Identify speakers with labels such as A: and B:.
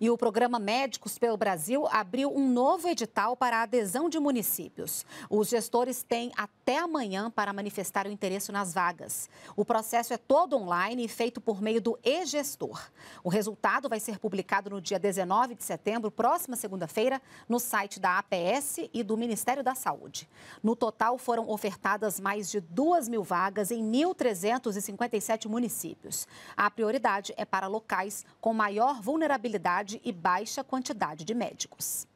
A: E o programa Médicos pelo Brasil abriu um novo edital para a adesão de municípios. Os gestores têm até amanhã para manifestar o interesse nas vagas. O processo é todo online e feito por meio do e-gestor. O resultado vai ser publicado no dia 19 de setembro, próxima segunda-feira, no site da APS e do Ministério da Saúde. No total, foram ofertadas mais de 2 mil vagas em 1.357 municípios. A prioridade é para locais com maior vulnerabilidade e baixa quantidade de médicos.